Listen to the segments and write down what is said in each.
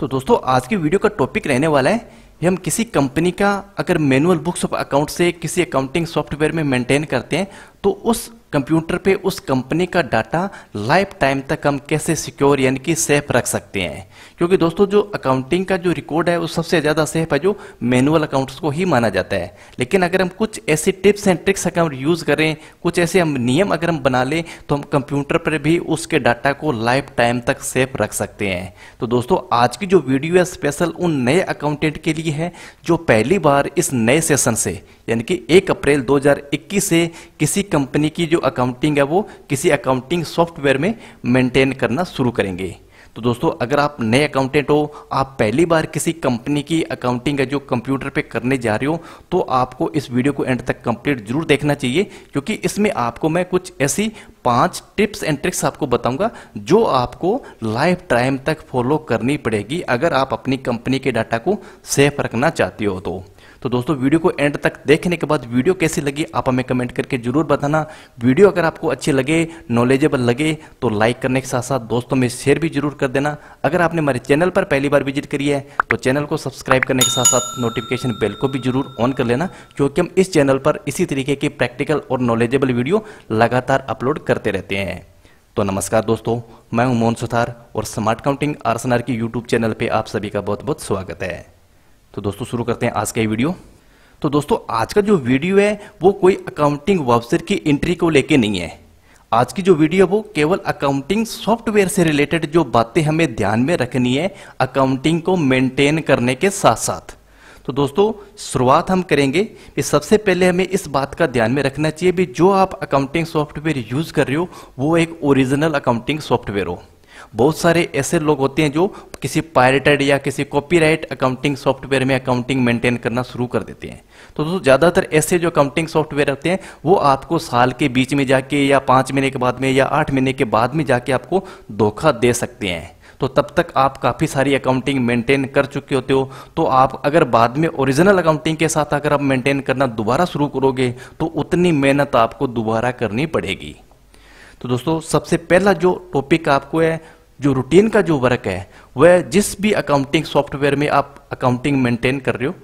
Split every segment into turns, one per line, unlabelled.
तो दोस्तों आज की वीडियो का टॉपिक रहने वाला है कि हम किसी कंपनी का अगर मैनुअल बुक्स ऑफ अकाउंट से किसी अकाउंटिंग सॉफ्टवेयर में मेंटेन करते हैं तो उस कंप्यूटर पे उस कंपनी का डाटा लाइफ टाइम तक हम कैसे सिक्योर यानी कि सेफ रख सकते हैं क्योंकि दोस्तों जो अकाउंटिंग का जो रिकॉर्ड है वो सबसे ज़्यादा सेफ है जो मैनुअल अकाउंट्स को ही माना जाता है लेकिन अगर हम कुछ ऐसी टिप्स एंड ट्रिक्स अगर हम यूज़ करें कुछ ऐसे हम नियम अगर हम बना लें तो हम कंप्यूटर पर भी उसके डाटा को लाइफ टाइम तक सेफ रख सकते हैं तो दोस्तों आज की जो वीडियो है स्पेशल उन नए अकाउंटेंट के लिए है जो पहली बार इस नए सेशन से यानी कि एक अप्रैल दो से किसी कंपनी की जो अकाउंटिंग है वो किसी अकाउंटिंग सॉफ्टवेयर में मेंटेन करना शुरू करेंगे तो दोस्तों अगर आप नए अकाउंटेंट हो आप पहली बार किसी कंपनी की अकाउंटिंग है जो कंप्यूटर पे करने जा रहे हो तो आपको इस वीडियो को एंड तक कंप्लीट जरूर देखना चाहिए क्योंकि इसमें आपको मैं कुछ ऐसी पांच टिप्स एंड ट्रिक्स आपको बताऊंगा जो आपको लाइफ टाइम तक फॉलो करनी पड़ेगी अगर आप अपनी कंपनी के डाटा को सेफ रखना चाहते हो तो तो दोस्तों वीडियो को एंड तक देखने के बाद वीडियो कैसी लगी आप हमें कमेंट करके जरूर बताना वीडियो अगर आपको अच्छी लगे नॉलेजेबल लगे तो लाइक करने के साथ साथ दोस्तों में शेयर भी जरूर कर देना अगर आपने हमारे चैनल पर पहली बार विजिट करी है तो चैनल को सब्सक्राइब करने के साथ साथ नोटिफिकेशन बेल को भी जरूर ऑन कर लेना क्योंकि हम इस चैनल पर इसी तरीके की प्रैक्टिकल और नॉलेजेबल वीडियो लगातार अपलोड करते रहते हैं तो नमस्कार दोस्तों मैं हूं मोहन सुथार और स्मार्ट काउंटिंग आरसनार की यूट्यूब चैनल पे आप सभी का बहुत बहुत स्वागत है तो दोस्तों शुरू करते हैं आज का ये वीडियो तो दोस्तों आज का जो वीडियो है वो कोई अकाउंटिंग वेबसाइट की एंट्री को लेके नहीं है आज की जो वीडियो है वो केवल अकाउंटिंग सॉफ्टवेयर से रिलेटेड जो बातें हमें ध्यान में रखनी है अकाउंटिंग को मेंटेन करने के साथ साथ तो दोस्तों शुरुआत हम करेंगे कि सबसे पहले हमें इस बात का ध्यान में रखना चाहिए भी जो आप अकाउंटिंग सॉफ्टवेयर यूज़ कर रहे हो वो एक ओरिजिनल अकाउंटिंग सॉफ्टवेयर हो बहुत सारे ऐसे लोग होते हैं जो किसी पायरेटेड या किसी कॉपीराइट अकाउंटिंग सॉफ्टवेयर में अकाउंटिंग मेंटेन करना शुरू कर देते हैं तो दोस्तों ज़्यादातर ऐसे जो अकाउंटिंग सॉफ्टवेयर रहते हैं वो आपको साल के बीच में जाके या पांच महीने के बाद में या आठ महीने के बाद में जाके आपको धोखा दे सकते हैं तो तब तक आप काफ़ी सारी अकाउंटिंग मेंटेन कर चुके होते हो तो आप अगर बाद में ओरिजिनल अकाउंटिंग के साथ अगर आप मेंटेन करना दोबारा शुरू करोगे तो उतनी मेहनत आपको दोबारा करनी पड़ेगी तो दोस्तों सबसे पहला जो टॉपिक आपको है जो रूटीन का जो वर्क है वह जिस भी अकाउंटिंग सॉफ्टवेयर में आप अकाउंटिंग मेंटेन कर रहे हो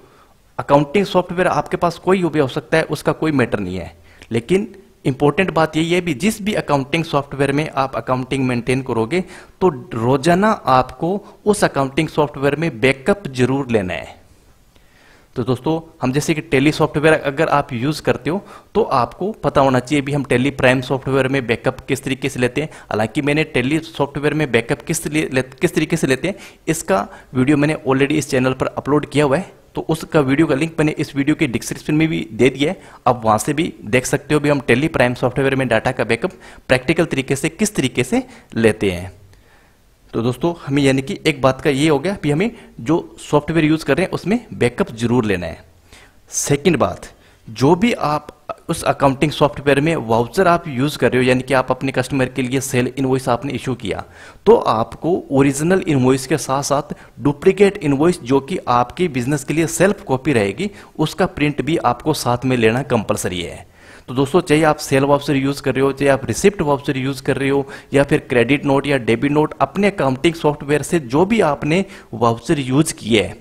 अकाउंटिंग सॉफ्टवेयर आपके पास कोई भी हो सकता है उसका कोई मैटर नहीं है लेकिन इंपॉर्टेंट बात यही है भी जिस भी अकाउंटिंग सॉफ्टवेयर में आप अकाउंटिंग मेंटेन करोगे तो रोजाना आपको उस अकाउंटिंग सॉफ्टवेयर में बैकअप जरूर लेना है तो दोस्तों हम जैसे कि टेली सॉफ्टवेयर अगर आप यूज़ करते हो तो आपको पता होना चाहिए भी हम टेली प्राइम सॉफ्टवेयर में बैकअप किस तरीके से लेते हैं हालांकि मैंने टेली सॉफ्टवेयर में बैकअप किस किस तरीके से लेते हैं इसका वीडियो मैंने ऑलरेडी इस चैनल पर अपलोड किया हुआ है तो उसका वीडियो का लिंक मैंने इस वीडियो के डिस्क्रिप्शन में भी दे दिया है आप वहाँ से भी देख सकते हो भी हम टेली प्राइम सॉफ्टवेयर में डाटा का बैकअप प्रैक्टिकल तरीके से किस तरीके से लेते हैं तो दोस्तों हमें यानी कि एक बात का ये हो गया कि हमें जो सॉफ्टवेयर यूज़ कर रहे हैं उसमें बैकअप जरूर लेना है सेकंड बात जो भी आप उस अकाउंटिंग सॉफ्टवेयर में वाउचर आप यूज़ कर रहे हो यानी कि आप अपने कस्टमर के लिए सेल इनवॉइस आपने इशू किया तो आपको ओरिजिनल इनवॉइस के साथ साथ डुप्लीकेट इनवॉइस जो कि आपके बिजनेस के लिए सेल्फ कॉपी रहेगी उसका प्रिंट भी आपको साथ में लेना कंपलसरी है तो दोस्तों चाहे आप सेल वाउचर यूज़ कर रहे हो चाहे आप रिसिप्ट वाउचर यूज़ कर रहे हो या फिर क्रेडिट नोट या डेबिट नोट अपने अकाउंटिंग सॉफ्टवेयर से जो भी आपने वाउचर यूज़ किया है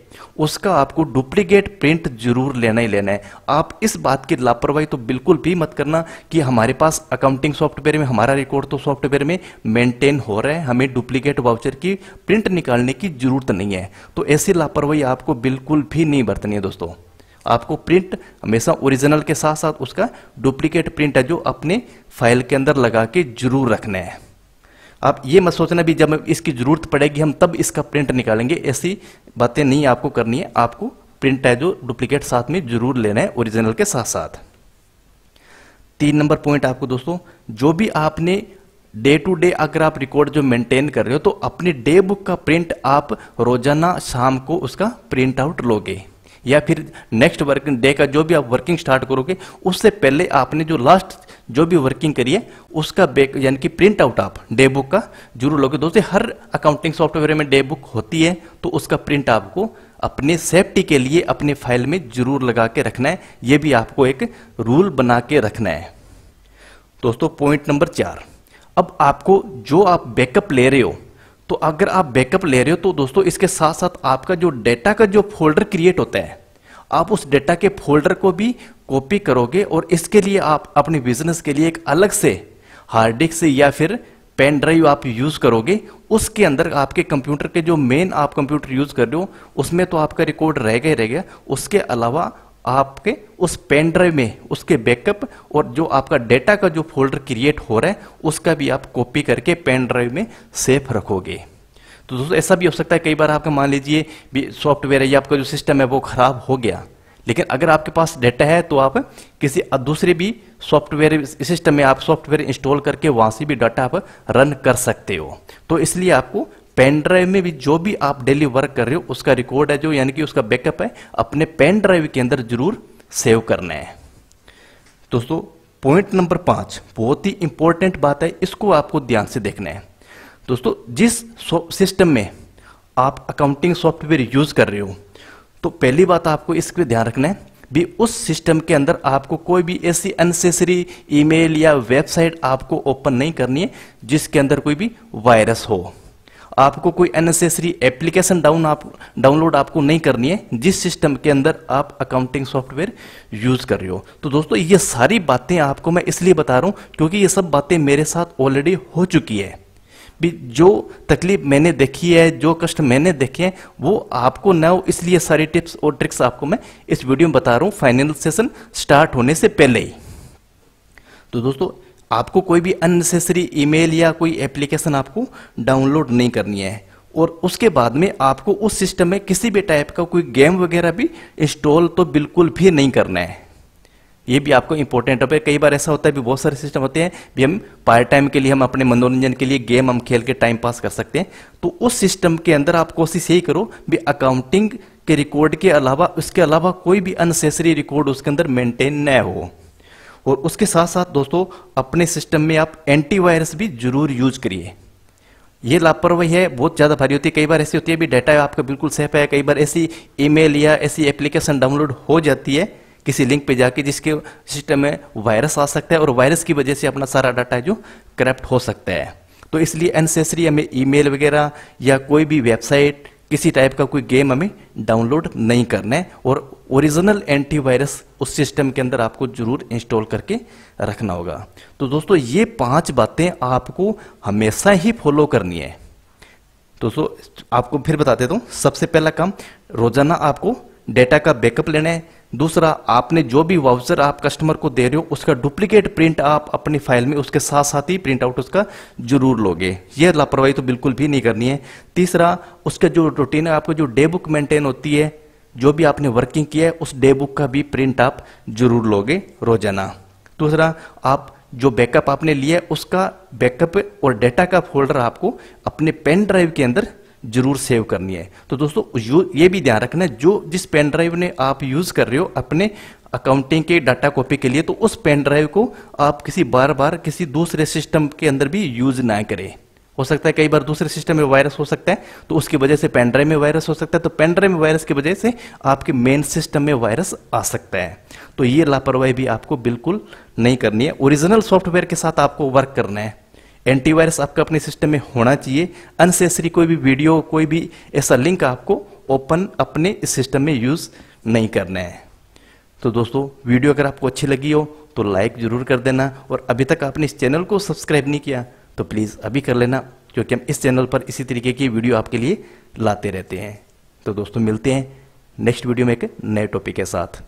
उसका आपको डुप्लीकेट प्रिंट जरूर लेना ही लेना है आप इस बात की लापरवाही तो बिल्कुल भी मत करना कि हमारे पास अकाउंटिंग सॉफ्टवेयर में हमारा रिकॉर्ड तो सॉफ्टवेयर में मेंटेन हो रहा है हमें डुप्लीकेट वाउचर की प्रिंट निकालने की जरूरत नहीं है तो ऐसी लापरवाही आपको बिल्कुल भी नहीं बरतनी है दोस्तों आपको प्रिंट हमेशा ओरिजिनल के साथ साथ उसका डुप्लीकेट प्रिंट है जो अपने फाइल के अंदर लगा के जरूर रखना है आप ये मत सोचना भी जब इसकी ज़रूरत पड़ेगी हम तब इसका प्रिंट निकालेंगे ऐसी बातें नहीं आपको करनी है आपको प्रिंट है जो डुप्लीकेट साथ में जरूर लेना है ओरिजिनल के साथ साथ तीन नंबर पॉइंट आपको दोस्तों जो भी आपने डे टू डे अगर आप रिकॉर्ड जो मेंटेन कर रहे हो तो अपनी डे बुक का प्रिंट आप रोजाना शाम को उसका प्रिंट आउट लोगे या फिर नेक्स्ट वर्किंग डे का जो भी आप वर्किंग स्टार्ट करोगे उससे पहले आपने जो लास्ट जो भी वर्किंग करी है उसका बैक यानी कि प्रिंट आउट आप डे बुक का जरूर लोगे दोस्तों हर अकाउंटिंग सॉफ्टवेयर में डे बुक होती है तो उसका प्रिंट आपको अपने सेफ्टी के लिए अपने फाइल में जरूर लगा के रखना है ये भी आपको एक रूल बना के रखना है दोस्तों पॉइंट नंबर चार अब आपको जो आप बैकअप ले रहे हो तो अगर आप बैकअप ले रहे हो तो दोस्तों इसके साथ साथ आपका जो डेटा का जो फोल्डर क्रिएट होता है आप उस डेटा के फोल्डर को भी कॉपी करोगे और इसके लिए आप अपने बिजनेस के लिए एक अलग से हार्ड डिस्क से या फिर पेन ड्राइव आप यूज़ करोगे उसके अंदर आपके कंप्यूटर के जो मेन आप कंप्यूटर यूज़ कर रहे हो उसमें तो आपका रिकॉर्ड रह गया ही गया उसके अलावा आपके उस पेन ड्राइव में उसके बैकअप और जो आपका डेटा का जो फोल्डर क्रिएट हो रहा है उसका भी आप कॉपी करके पेन ड्राइव में सेफ रखोगे तो दोस्तों ऐसा भी हो सकता है कई बार आपका मान लीजिए सॉफ्टवेयर या आपका जो सिस्टम है वो खराब हो गया लेकिन अगर आपके पास डेटा है तो आप किसी दूसरे भी सॉफ्टवेयर सिस्टम में आप सॉफ्टवेयर इंस्टॉल करके वहाँ से भी डाटा आप रन कर सकते हो तो इसलिए आपको पेन ड्राइव में भी जो भी आप डेली वर्क कर रहे हो उसका रिकॉर्ड है जो यानी कि उसका बैकअप है अपने पेन ड्राइव के अंदर जरूर सेव करना है दोस्तों पॉइंट नंबर पाँच बहुत ही इंपॉर्टेंट बात है इसको आपको ध्यान से देखना है दोस्तों जिस सिस्टम में आप अकाउंटिंग सॉफ्टवेयर यूज़ कर रहे हो तो पहली बात आपको इस पर ध्यान रखना है भी उस सिस्टम के अंदर आपको कोई भी ऐसी अनसेसरी ईमेल या वेबसाइट आपको ओपन नहीं करनी है जिसके अंदर कोई भी वायरस हो आपको कोई अननेसेसरी एप्लीकेशन डाउन आप डाउनलोड आपको नहीं करनी है जिस सिस्टम के अंदर आप अकाउंटिंग सॉफ्टवेयर यूज कर रहे हो तो दोस्तों ये सारी बातें आपको मैं इसलिए बता रहा हूँ क्योंकि ये सब बातें मेरे साथ ऑलरेडी हो चुकी है भी जो तकलीफ मैंने देखी है जो कष्ट मैंने देखे हैं वो आपको ना हो इसलिए सारी टिप्स और ट्रिक्स आपको मैं इस वीडियो में बता रहा हूँ फाइनल सेशन स्टार्ट होने से पहले ही तो दोस्तों आपको कोई भी अननेसेसरी ईमेल या कोई एप्लीकेशन आपको डाउनलोड नहीं करनी है और उसके बाद में आपको उस सिस्टम में किसी भी टाइप का कोई गेम वगैरह भी इंस्टॉल तो बिल्कुल भी नहीं करना है ये भी आपको इंपॉर्टेंट है कई बार ऐसा होता है भी बहुत सारे सिस्टम होते हैं भी हम पार्ट टाइम के लिए हम अपने मनोरंजन के लिए गेम हम खेल के टाइम पास कर सकते हैं तो उस सिस्टम के अंदर आप कोशिश यही करो भी अकाउंटिंग के रिकॉर्ड के अलावा उसके अलावा कोई भी अननेसेसरी रिकॉर्ड उसके अंदर मेंटेन न हो और उसके साथ साथ दोस्तों अपने सिस्टम में आप एंटीवायरस भी जरूर यूज करिए ये लापरवाही है बहुत ज़्यादा भारी होती है कई बार ऐसी होती है भी डाटा आपका बिल्कुल सेफ है कई बार ऐसी ईमेल या ऐसी एप्लीकेशन डाउनलोड हो जाती है किसी लिंक पे जाके जिसके सिस्टम में वायरस आ सकता है और वायरस की वजह से अपना सारा डाटा जो करप्ट हो सकता है तो इसलिए अनसेसरी हमें ईमेल वगैरह या कोई भी वेबसाइट किसी टाइप का कोई गेम हमें डाउनलोड नहीं करना है और ओरिजिनल एंटीवायरस उस सिस्टम के अंदर आपको ज़रूर इंस्टॉल करके रखना होगा तो दोस्तों ये पांच बातें आपको हमेशा ही फॉलो करनी है दोस्तों आपको फिर बता देता हूँ सबसे पहला काम रोज़ाना आपको डेटा का बैकअप लेना है दूसरा आपने जो भी वाउचर आप कस्टमर को दे रहे हो उसका डुप्लीकेट प्रिंट आप अपनी फाइल में उसके साथ साथ ही प्रिंट आउट उसका जरूर लोगे ये लापरवाही तो बिल्कुल भी नहीं करनी है तीसरा उसका जो रूटीन है आपको जो डे बुक मेंटेन होती है जो भी आपने वर्किंग किया है उस डे बुक का भी प्रिंट आप जरूर लोगे रोजाना दूसरा आप जो बैकअप आपने लिया है उसका बैकअप और डेटा का फोल्डर आपको अपने पेन ड्राइव के अंदर जरूर सेव करनी है तो दोस्तों ये भी ध्यान रखना है जो जिस पेन ड्राइव ने आप यूज़ कर रहे हो अपने अकाउंटिंग के डाटा कॉपी के लिए तो उस पेन ड्राइव को आप किसी बार बार किसी दूसरे सिस्टम के अंदर भी यूज ना करें हो सकता है कई बार दूसरे सिस्टम में वायरस हो सकता है तो उसकी वजह से पेन ड्राइव में वायरस हो सकता है तो पेन ड्राइव में वायरस की वजह से आपके मेन सिस्टम में वायरस आ सकता है तो ये लापरवाही भी आपको बिल्कुल नहीं करनी है ओरिजिनल सॉफ्टवेयर के साथ आपको वर्क करना है एंटीवायरस आपका अपने सिस्टम में होना चाहिए अनसेसरी कोई भी वीडियो कोई भी ऐसा लिंक आपको ओपन अपने इस सिस्टम में यूज़ नहीं करना है तो दोस्तों वीडियो अगर आपको अच्छी लगी हो तो लाइक ज़रूर कर देना और अभी तक आपने इस चैनल को सब्सक्राइब नहीं किया तो प्लीज़ अभी कर लेना क्योंकि हम इस चैनल पर इसी तरीके की वीडियो आपके लिए लाते रहते हैं तो दोस्तों मिलते हैं नेक्स्ट वीडियो में एक नए टॉपिक के साथ